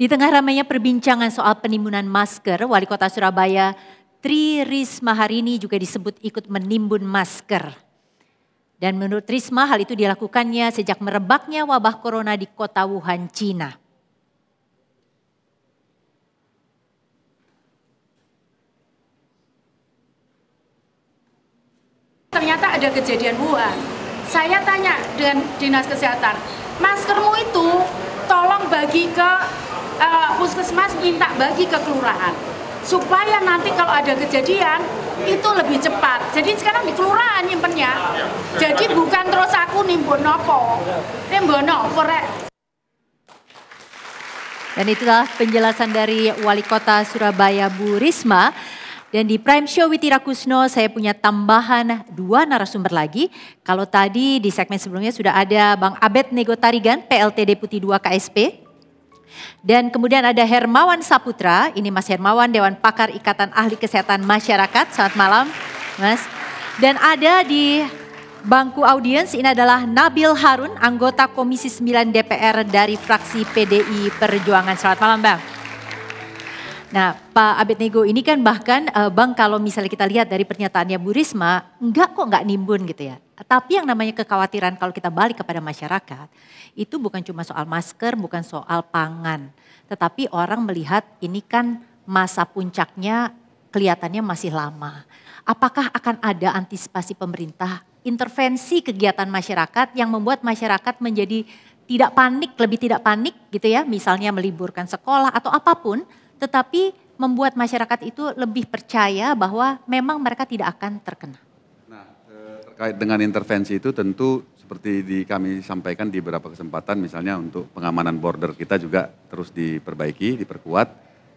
Di tengah ramainya perbincangan soal penimbunan masker, Wali Kota Surabaya Tri Risma hari ini juga disebut ikut menimbun masker. Dan menurut Risma hal itu dilakukannya sejak merebaknya wabah corona di kota Wuhan, Cina. Ternyata ada kejadian Wuhan. Saya tanya dengan Dinas Kesehatan, maskermu itu tolong bagi ke uh, puskesmas minta bagi ke kelurahan supaya nanti kalau ada kejadian itu lebih cepat. Jadi sekarang di kelurahan nyimpennya. Jadi bukan terus aku nimbun nopo, nimbun nopo rek. Dan itulah penjelasan dari Wali Kota Surabaya Bu Risma. Dan di Prime Show Witi Rakusno saya punya tambahan dua narasumber lagi. Kalau tadi di segmen sebelumnya sudah ada Bang Abed Nego Tarigan, PLT Deputi 2 KSP. Dan kemudian ada Hermawan Saputra, ini Mas Hermawan Dewan Pakar Ikatan Ahli Kesehatan Masyarakat. Selamat malam, Mas. Dan ada di bangku audiens ini adalah Nabil Harun, anggota Komisi 9 DPR dari fraksi PDI Perjuangan. Selamat malam, Bang. Nah, Pak Abed Nego ini kan bahkan eh, Bang kalau misalnya kita lihat dari pernyataannya Bu Risma, enggak kok enggak nimbun gitu ya tapi yang namanya kekhawatiran kalau kita balik kepada masyarakat, itu bukan cuma soal masker, bukan soal pangan. Tetapi orang melihat ini kan masa puncaknya kelihatannya masih lama. Apakah akan ada antisipasi pemerintah intervensi kegiatan masyarakat yang membuat masyarakat menjadi tidak panik, lebih tidak panik gitu ya, misalnya meliburkan sekolah atau apapun, tetapi membuat masyarakat itu lebih percaya bahwa memang mereka tidak akan terkena terkait dengan intervensi itu tentu seperti di kami sampaikan di beberapa kesempatan misalnya untuk pengamanan border kita juga terus diperbaiki, diperkuat.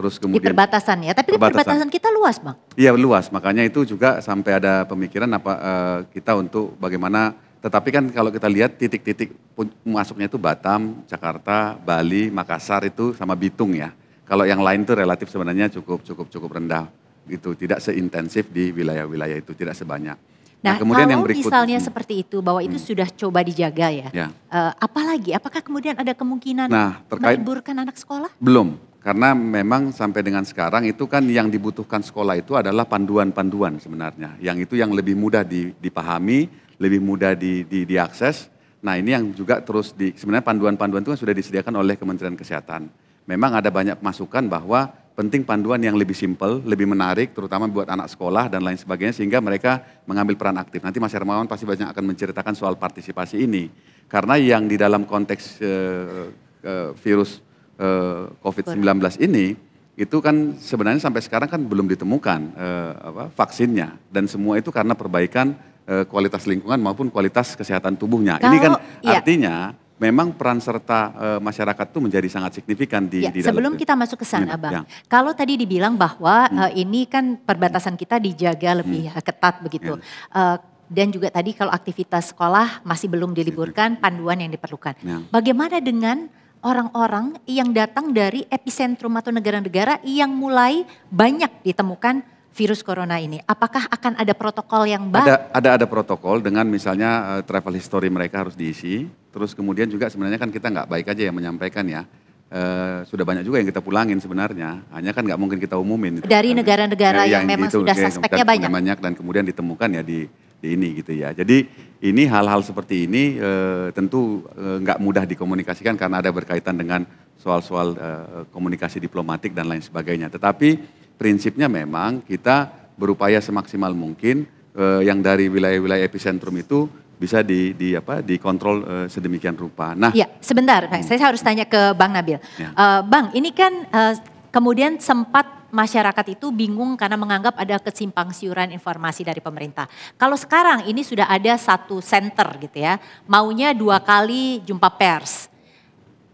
Terus kemudian di perbatasan ya, tapi kan perbatasan, perbatasan kita luas, Bang. Iya, luas. Makanya itu juga sampai ada pemikiran apa uh, kita untuk bagaimana tetapi kan kalau kita lihat titik-titik masuknya itu Batam, Jakarta, Bali, Makassar itu sama Bitung ya. Kalau yang lain itu relatif sebenarnya cukup cukup cukup rendah gitu, tidak seintensif di wilayah-wilayah itu, tidak sebanyak. Nah, nah kemudian kalau yang berikut, misalnya hmm. seperti itu bahwa itu hmm. sudah coba dijaga ya, ya. Uh, apalagi apakah kemudian ada kemungkinan nah, terkait, meliburkan anak sekolah? Belum, karena memang sampai dengan sekarang itu kan yang dibutuhkan sekolah itu adalah panduan-panduan sebenarnya, yang itu yang lebih mudah dipahami, lebih mudah di, di, diakses. Nah ini yang juga terus di, sebenarnya panduan-panduan itu kan sudah disediakan oleh Kementerian Kesehatan. Memang ada banyak masukan bahwa penting panduan yang lebih simpel, lebih menarik, terutama buat anak sekolah dan lain sebagainya, sehingga mereka mengambil peran aktif. Nanti Mas Hermawan pasti banyak akan menceritakan soal partisipasi ini, karena yang di dalam konteks uh, uh, virus uh, eh, COVID-19 ini itu kan sebenarnya sampai sekarang kan belum ditemukan uh, apa, vaksinnya, dan semua itu karena perbaikan uh, kualitas lingkungan maupun kualitas kesehatan tubuhnya. Kalau, ini kan iya. artinya memang peran serta uh, masyarakat itu menjadi sangat signifikan di, ya, di dalam. Sebelum kita masuk ke sana, ya, Bang. Ya. Kalau tadi dibilang bahwa hmm. uh, ini kan perbatasan kita dijaga lebih hmm. ketat begitu. Ya. Uh, dan juga tadi kalau aktivitas sekolah masih belum diliburkan, panduan yang diperlukan. Ya. Bagaimana dengan orang-orang yang datang dari epicentrum atau negara-negara yang mulai banyak ditemukan virus corona ini? Apakah akan ada protokol yang baru? Ada, ada ada protokol dengan misalnya uh, travel history mereka harus diisi. Terus kemudian juga sebenarnya kan kita nggak baik aja yang menyampaikan ya. Uh, sudah banyak juga yang kita pulangin sebenarnya, hanya kan nggak mungkin kita umumin. Dari kan negara-negara yang, yang memang itu, sudah suspeknya banyak. banyak dan kemudian ditemukan ya di di ini gitu ya. Jadi ini hal-hal seperti ini e, tentu eh, nggak e, mudah dikomunikasikan karena ada berkaitan dengan soal-soal e, komunikasi diplomatik dan lain sebagainya. Tetapi prinsipnya memang kita berupaya semaksimal mungkin e, yang dari wilayah-wilayah epicentrum itu bisa di, di apa dikontrol uh, sedemikian rupa. Nah, ya sebentar, hmm. saya harus tanya ke Bang Nabil. Ya. Uh, Bang, ini kan uh, kemudian sempat masyarakat itu bingung karena menganggap ada kesimpang siuran informasi dari pemerintah. Kalau sekarang ini sudah ada satu center gitu ya, maunya dua kali jumpa pers.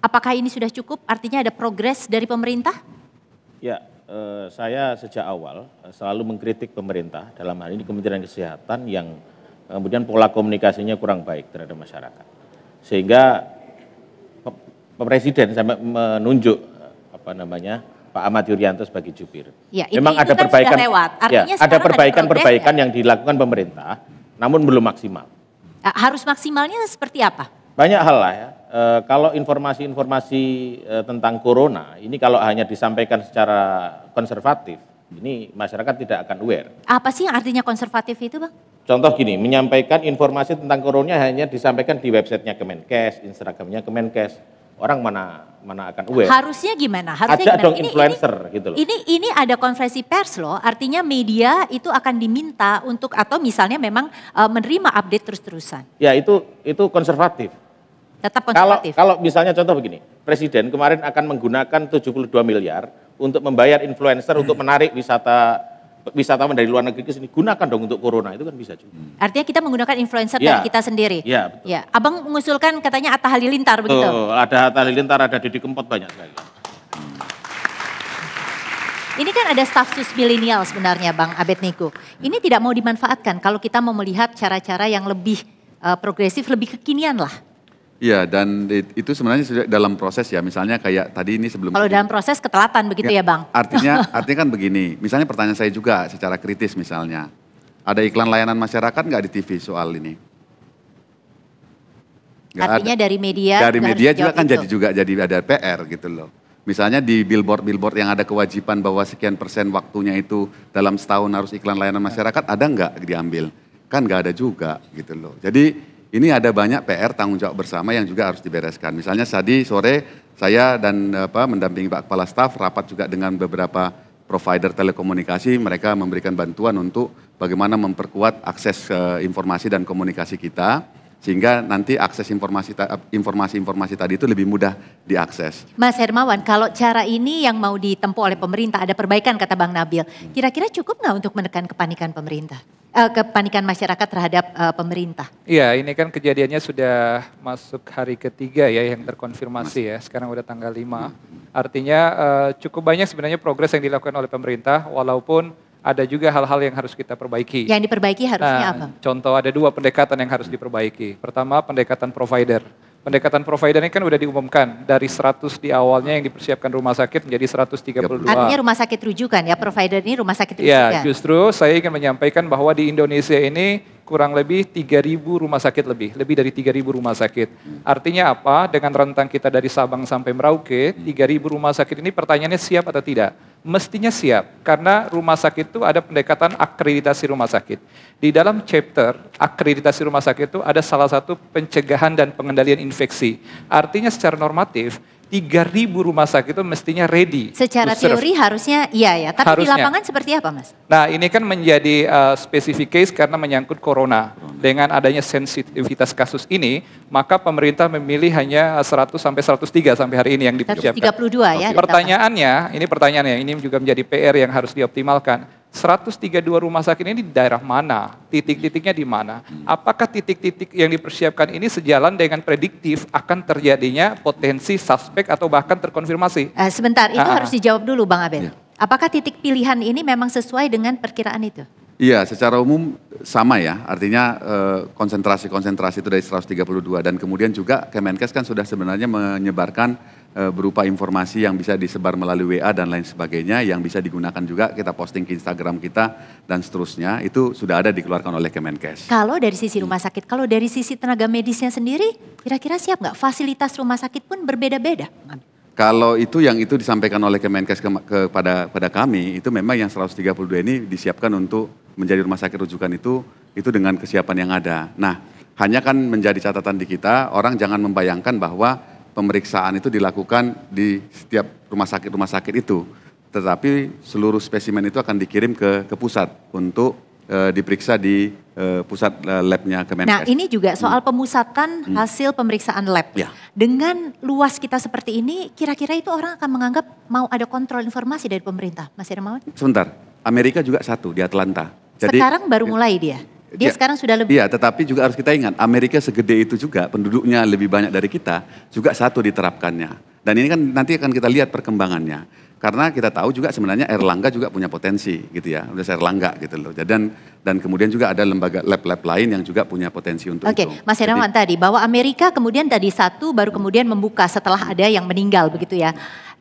Apakah ini sudah cukup? Artinya ada progres dari pemerintah? Ya, eh, saya sejak awal eh, selalu mengkritik pemerintah dalam hal ini Kementerian Kesehatan yang eh, kemudian pola komunikasinya kurang baik terhadap masyarakat. Sehingga Presiden sampai menunjuk eh, apa namanya Pak Ahmad Yuryanto sebagai jubir. Ya, itu, Memang itu ada kan perbaikan, lewat. Ya, artinya ya, ada perbaikan-perbaikan ya? yang dilakukan pemerintah, namun belum maksimal. Ya, harus maksimalnya seperti apa? Banyak hal lah ya. E, kalau informasi-informasi e, tentang corona, ini kalau hanya disampaikan secara konservatif, ini masyarakat tidak akan aware. Apa sih yang artinya konservatif itu Bang? Contoh gini, menyampaikan informasi tentang corona hanya disampaikan di websitenya Kemenkes, Instagramnya Kemenkes orang mana mana akan aware. Harusnya gimana? Harusnya ada gimana? dong ini, influencer ini, gitu loh. Ini ini ada konferensi pers loh, artinya media itu akan diminta untuk atau misalnya memang uh, menerima update terus-terusan. Ya itu itu konservatif. Tetap konservatif. Kalau kalau misalnya contoh begini, presiden kemarin akan menggunakan 72 miliar untuk membayar influencer untuk menarik wisata wisatawan dari luar negeri ke sini gunakan dong untuk corona itu kan bisa juga. Hmm. Artinya kita menggunakan influencer ya. dari kita sendiri. Iya, betul. Ya. Abang mengusulkan katanya Atta Halilintar begitu. Tuh, ada Atta Halilintar, ada Didi Kempot banyak sekali. Hmm. Ini kan ada status sus milenial sebenarnya Bang Abed Niko. Ini tidak mau dimanfaatkan kalau kita mau melihat cara-cara yang lebih uh, progresif, lebih kekinian lah. Iya, dan itu sebenarnya sudah dalam proses ya. Misalnya kayak tadi ini sebelum Kalau dalam proses ketelatan begitu ya, ya Bang. Artinya artinya kan begini. Misalnya pertanyaan saya juga secara kritis misalnya. Ada iklan layanan masyarakat nggak di TV soal ini? Gak Artinya ada. dari media dari media juga kan itu. jadi juga jadi ada PR gitu loh. Misalnya di billboard-billboard yang ada kewajiban bahwa sekian persen waktunya itu dalam setahun harus iklan layanan masyarakat ada nggak diambil? Kan nggak ada juga gitu loh. Jadi ini ada banyak PR tanggung jawab bersama yang juga harus dibereskan. Misalnya tadi sore saya dan apa, mendampingi Pak Kepala Staf rapat juga dengan beberapa provider telekomunikasi, mereka memberikan bantuan untuk bagaimana memperkuat akses ke eh, informasi dan komunikasi kita sehingga nanti akses informasi informasi-informasi tadi itu lebih mudah diakses. Mas Hermawan, kalau cara ini yang mau ditempuh oleh pemerintah ada perbaikan kata Bang Nabil, hmm. kira-kira cukup nggak untuk menekan kepanikan pemerintah, eh, kepanikan masyarakat terhadap eh, pemerintah? Iya, ini kan kejadiannya sudah masuk hari ketiga ya yang terkonfirmasi ya, sekarang udah tanggal 5. Hmm. Artinya eh, cukup banyak sebenarnya progres yang dilakukan oleh pemerintah, walaupun ada juga hal-hal yang harus kita perbaiki. Yang diperbaiki harusnya nah, apa? Contoh ada dua pendekatan yang harus diperbaiki. Pertama pendekatan provider. Pendekatan provider ini kan sudah diumumkan dari 100 di awalnya yang dipersiapkan rumah sakit menjadi 132. Artinya rumah sakit rujukan ya, provider ini rumah sakit rujukan. Ya, justru saya ingin menyampaikan bahwa di Indonesia ini kurang lebih 3.000 rumah sakit lebih, lebih dari 3.000 rumah sakit. Artinya apa? Dengan rentang kita dari Sabang sampai Merauke, 3.000 rumah sakit ini pertanyaannya siap atau tidak? mestinya siap karena rumah sakit itu ada pendekatan akreditasi rumah sakit. Di dalam chapter akreditasi rumah sakit itu ada salah satu pencegahan dan pengendalian infeksi. Artinya secara normatif Tiga ribu rumah sakit itu mestinya ready. Secara teori harusnya iya ya, tapi harusnya. di lapangan seperti apa Mas? Nah ini kan menjadi uh, eh, specific case karena menyangkut corona. Dengan adanya sensitivitas kasus ini, maka pemerintah memilih hanya 100 sampai 103 sampai hari ini yang dipersiapkan. 132 ya. Pertanyaannya, ini pertanyaannya, ini juga menjadi PR yang harus dioptimalkan 132 rumah sakit ini di daerah mana? Titik-titiknya di mana? Apakah titik-titik yang dipersiapkan ini sejalan dengan prediktif akan terjadinya potensi suspek atau bahkan terkonfirmasi? Eh, sebentar, itu ah. harus dijawab dulu Bang Abel. Ya. Apakah titik pilihan ini memang sesuai dengan perkiraan itu? Iya, secara umum sama ya. Artinya eh, konsentrasi-konsentrasi itu dari 132 dan kemudian juga Kemenkes kan sudah sebenarnya menyebarkan Eh, berupa informasi yang bisa disebar melalui WA dan lain sebagainya yang bisa digunakan juga kita posting ke Instagram kita dan seterusnya itu sudah ada dikeluarkan oleh Kemenkes. Kalau dari sisi rumah hmm. sakit, kalau dari sisi tenaga medisnya sendiri kira-kira siap nggak? Fasilitas rumah sakit pun berbeda-beda. Kalau itu yang itu disampaikan oleh Kemenkes ke, kepada pada kami itu memang yang 132 ini disiapkan untuk menjadi rumah sakit rujukan itu itu dengan kesiapan yang ada. Nah, hanya kan menjadi catatan di kita orang jangan membayangkan bahwa pemeriksaan itu dilakukan di setiap rumah sakit-rumah sakit itu. Tetapi seluruh spesimen itu akan dikirim ke, ke pusat untuk e, diperiksa di e, pusat eh, labnya Kemenkes. Nah ini juga hmm. soal pemusatan hmm. hasil pemeriksaan lab. Ya. Dengan luas kita seperti ini, kira-kira itu orang akan menganggap mau ada kontrol informasi dari pemerintah, Mas Irmawan? Sebentar, Amerika juga satu di Atlanta. Jadi, Sekarang baru ya. mulai dia? Dia ya, sekarang sudah lebih. Iya, tetapi juga harus kita ingat, Amerika segede itu juga, penduduknya lebih banyak dari kita, juga satu diterapkannya. Dan ini kan nanti akan kita lihat perkembangannya. Karena kita tahu juga sebenarnya Erlangga juga punya potensi gitu ya, udah Erlangga gitu loh. Dan dan kemudian juga ada lembaga lab-lab lain yang juga punya potensi untuk Oke, itu. Mas Herawan tadi bahwa Amerika kemudian tadi satu baru kemudian membuka setelah ada yang meninggal begitu ya.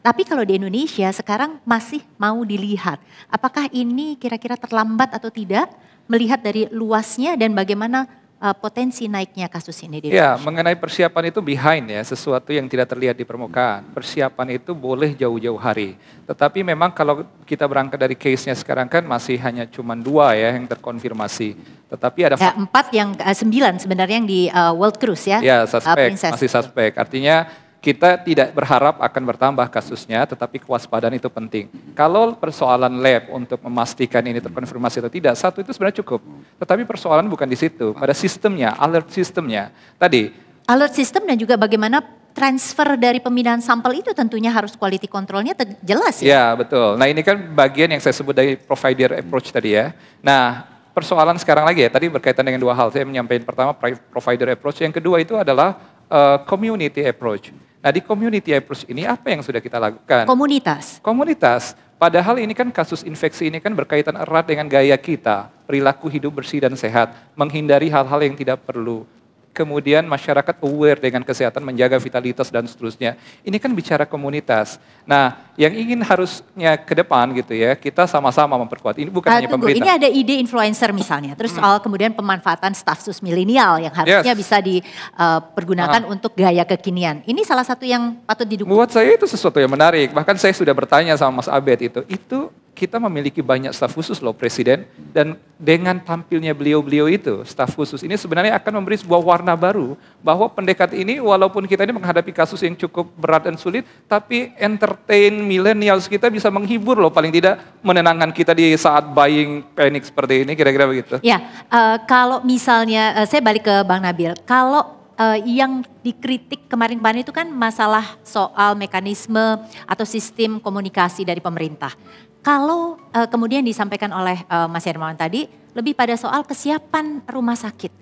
Tapi kalau di Indonesia sekarang masih mau dilihat apakah ini kira-kira terlambat atau tidak melihat dari luasnya dan bagaimana eh, potensi naiknya kasus ini di Ya, mengenai persiapan itu behind ya, sesuatu yang tidak terlihat di permukaan. Persiapan itu boleh jauh-jauh hari. Tetapi memang kalau kita berangkat dari case-nya sekarang kan masih hanya cuma dua ya yang terkonfirmasi. Tetapi ada ya, empat yang uh, sembilan sebenarnya yang di uh, World Cruise ya. Ya, suspek, uh, masih suspek. Artinya kita tidak berharap akan bertambah kasusnya, tetapi kewaspadaan itu penting. Kalau persoalan lab untuk memastikan ini terkonfirmasi atau tidak, satu itu sebenarnya cukup. Tetapi persoalan bukan di situ, pada sistemnya, alert sistemnya. Tadi alert sistem dan juga bagaimana transfer dari pemindahan sampel itu tentunya harus quality controlnya jelas ya. Ya betul. Nah ini kan bagian yang saya sebut dari provider approach tadi ya. Nah persoalan sekarang lagi ya tadi berkaitan dengan dua hal. Saya menyampaikan pertama provider approach, yang kedua itu adalah eh, community approach. Nah di community approach ini apa yang sudah kita lakukan? Komunitas. Komunitas. Padahal ini kan kasus infeksi ini kan berkaitan erat dengan gaya kita, perilaku hidup bersih dan sehat, menghindari hal-hal yang tidak perlu kemudian masyarakat aware dengan kesehatan, menjaga vitalitas dan seterusnya. Ini kan bicara komunitas. Nah, yang ingin harusnya ke depan gitu ya, kita sama-sama memperkuat. Ini bukan uh, hanya tunggu, pemerintah. Ini ada ide influencer misalnya, terus hmm. kemudian pemanfaatan staf sus milenial yang harusnya yes. bisa dipergunakan eh, uh, ah. untuk gaya kekinian. Ini salah satu yang patut didukung. Buat saya itu sesuatu yang menarik. Bahkan saya sudah bertanya sama Mas Abed itu, itu kita memiliki banyak staf khusus loh Presiden dan dengan tampilnya beliau-beliau itu staf khusus ini sebenarnya akan memberi sebuah warna baru bahwa pendekat ini walaupun kita ini menghadapi kasus yang cukup berat dan sulit tapi entertain millennials kita bisa menghibur loh paling tidak menenangkan kita di saat buying panic seperti ini kira-kira begitu. Ya uh, kalau misalnya uh, saya balik ke Bang Nabil kalau uh, yang dikritik kemarin-kemarin itu kan masalah soal mekanisme atau sistem komunikasi dari pemerintah. Kalau uh, kemudian disampaikan oleh uh, Mas Hermawan tadi, lebih pada soal kesiapan rumah sakit.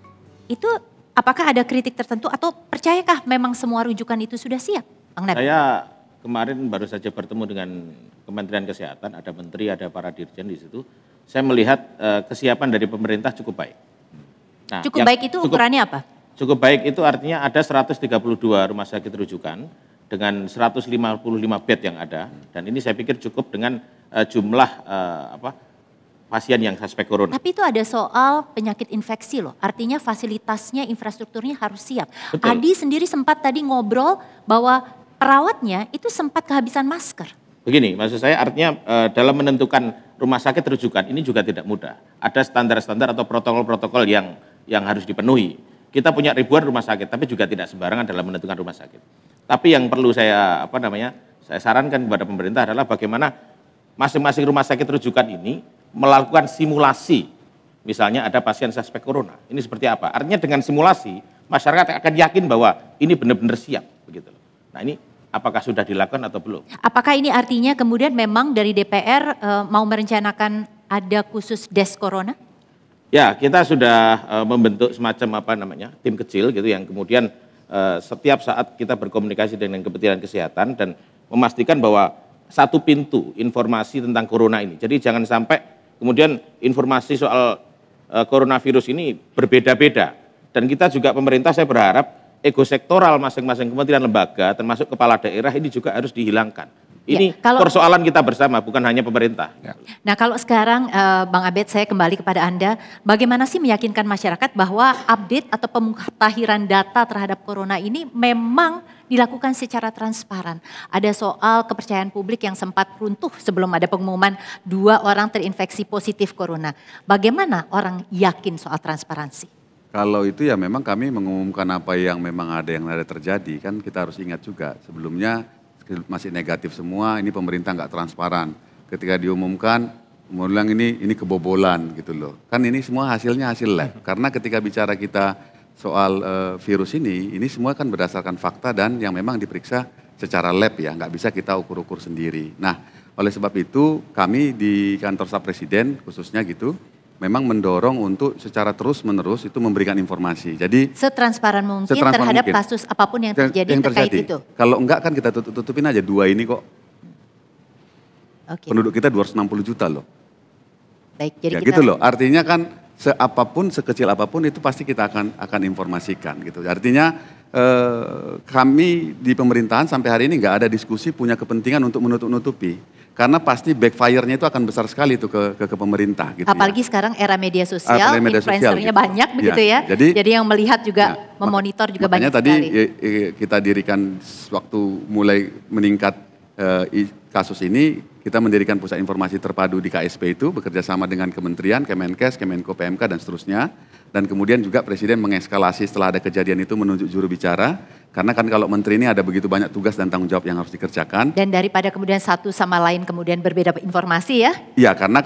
Itu apakah ada kritik tertentu atau percayakah memang semua rujukan itu sudah siap, Bang Nabi? Saya kemarin baru saja bertemu dengan Kementerian Kesehatan, ada menteri, ada para dirjen di situ. Saya melihat uh, kesiapan dari pemerintah cukup baik. Nah, cukup baik itu cukup, ukurannya apa? Cukup baik itu artinya ada 132 rumah sakit rujukan dengan 155 bed yang ada dan ini saya pikir cukup dengan uh, jumlah uh, apa pasien yang suspek corona. Tapi itu ada soal penyakit infeksi loh. Artinya fasilitasnya, infrastrukturnya harus siap. Betul. Adi sendiri sempat tadi ngobrol bahwa perawatnya itu sempat kehabisan masker. Begini, maksud saya artinya uh, dalam menentukan rumah sakit rujukan ini juga tidak mudah. Ada standar-standar atau protokol-protokol yang yang harus dipenuhi. Kita punya ribuan rumah sakit, tapi juga tidak sembarangan dalam menentukan rumah sakit. Tapi yang perlu saya apa namanya? Saya sarankan kepada pemerintah adalah bagaimana masing-masing rumah sakit rujukan ini melakukan simulasi. Misalnya ada pasien suspek corona. Ini seperti apa? Artinya dengan simulasi masyarakat akan yakin bahwa ini benar-benar siap begitu loh. Nah, ini apakah sudah dilakukan atau belum? Apakah ini artinya kemudian memang dari DPR e, eh, mau merencanakan ada khusus desk corona? Ya, kita sudah e, membentuk semacam apa namanya? tim kecil gitu yang kemudian e, setiap saat kita berkomunikasi dengan Kementerian Kesehatan dan memastikan bahwa satu pintu informasi tentang corona ini. Jadi jangan sampai kemudian informasi soal eh, coronavirus ini berbeda-beda. Dan kita juga pemerintah saya berharap ego sektoral masing-masing kementerian lembaga termasuk kepala daerah ini juga harus dihilangkan. Ya, ini ya, kalau, persoalan kita bersama, bukan hanya pemerintah. Ya. Nah, kalau sekarang uh, Bang Abed, saya kembali kepada Anda. Bagaimana sih meyakinkan masyarakat bahwa update atau pemutahiran data terhadap corona ini memang dilakukan secara transparan. Ada soal kepercayaan publik yang sempat runtuh sebelum ada pengumuman dua orang terinfeksi positif corona. Bagaimana orang yakin soal transparansi? Kalau itu ya memang kami mengumumkan apa yang memang ada yang ada terjadi kan kita harus ingat juga sebelumnya masih negatif semua, ini pemerintah nggak transparan. Ketika diumumkan, mengulang ini ini kebobolan gitu loh. Kan ini semua hasilnya hasil lab. Hmm. Karena ketika bicara kita soal e, virus ini, ini semua kan berdasarkan fakta dan yang memang diperiksa secara lab ya, nggak bisa kita ukur-ukur sendiri. Nah, oleh sebab itu kami di kantor staf presiden khususnya gitu, memang mendorong untuk secara terus-menerus itu memberikan informasi. Jadi setransparan mungkin setransparan terhadap mungkin. kasus apapun yang terjadi, yang terjadi terkait itu. Kalau enggak kan kita tutup tutupin aja dua ini kok. Okay. Penduduk kita 260 juta loh. Baik, jadi ya, kita... gitu loh. Artinya kan seapapun sekecil apapun itu pasti kita akan akan informasikan gitu. Artinya Eh, kami di pemerintahan sampai hari ini nggak ada diskusi punya kepentingan untuk menutup-nutupi. Karena pasti backfire-nya itu akan besar sekali itu ke, ke, ke pemerintah. Gitu ya. Apalagi ya. sekarang era media sosial, era media influencernya gitu. banyak ya, begitu ya. ya. Jadi, Jadi yang melihat juga, ya, memonitor juga banyak tadi sekali. tadi eh, eh, kita dirikan waktu mulai meningkat eh, kasus ini, kita mendirikan pusat informasi terpadu di KSP itu, bekerja sama dengan kementerian, Kemenkes, Kemenko PMK, dan seterusnya dan kemudian juga presiden mengeskalasi setelah ada kejadian itu menunjuk juru bicara karena kan kalau menteri ini ada begitu banyak tugas dan tanggung jawab yang harus dikerjakan dan daripada kemudian satu sama lain kemudian berbeda informasi ya iya karena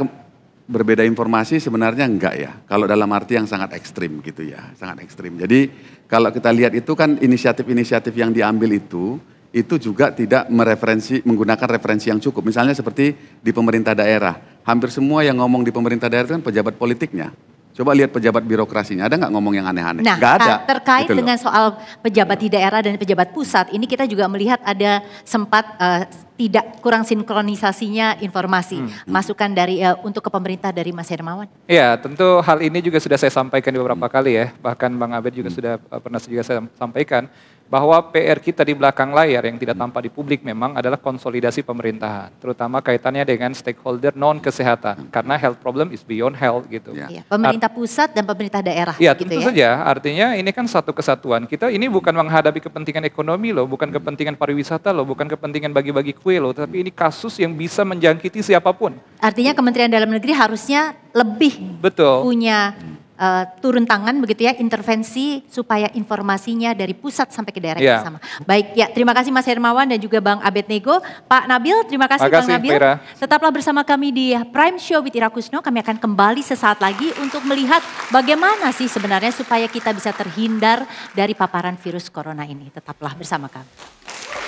berbeda informasi sebenarnya enggak ya kalau dalam arti yang sangat ekstrim gitu ya sangat ekstrim jadi kalau kita lihat itu kan inisiatif-inisiatif yang diambil itu itu juga tidak mereferensi menggunakan referensi yang cukup misalnya seperti di pemerintah daerah hampir semua yang ngomong di pemerintah daerah itu kan pejabat politiknya Coba lihat pejabat birokrasinya, ada nggak ngomong yang aneh-aneh? Nah, ada. terkait gitu dengan soal pejabat di daerah dan pejabat pusat, ini kita juga melihat ada sempat uh, tidak kurang sinkronisasinya informasi. Hmm. hmm. Masukan dari uh, untuk ke pemerintah dari Mas Hermawan. Iya, tentu hal ini juga sudah saya sampaikan beberapa hmm. kali ya. Bahkan Bang Abed juga hmm. sudah eh, pernah juga saya sampaikan bahwa PR kita di belakang layar yang tidak tampak di publik memang adalah konsolidasi pemerintahan, terutama kaitannya dengan stakeholder non kesehatan karena health problem is beyond health gitu. Ya. Pemerintah pusat dan pemerintah daerah. Iya gitu ya? saja. Artinya ini kan satu kesatuan kita. Ini bukan menghadapi kepentingan ekonomi loh, bukan kepentingan pariwisata loh, bukan kepentingan bagi-bagi kue loh, tapi ini kasus yang bisa menjangkiti siapapun. Artinya Kementerian Dalam Negeri harusnya lebih Betul. punya hmm uh, turun tangan begitu ya intervensi supaya informasinya dari pusat sampai ke daerah yeah. sama. Baik ya terima kasih Mas Hermawan dan juga Bang Abed Nego, Pak Nabil terima kasih Makasih, Bang Nabil. Pira. Tetaplah bersama kami di Prime Show with Ira Kusno. Kami akan kembali sesaat lagi untuk melihat bagaimana sih sebenarnya supaya kita bisa terhindar dari paparan virus corona ini. Tetaplah bersama kami.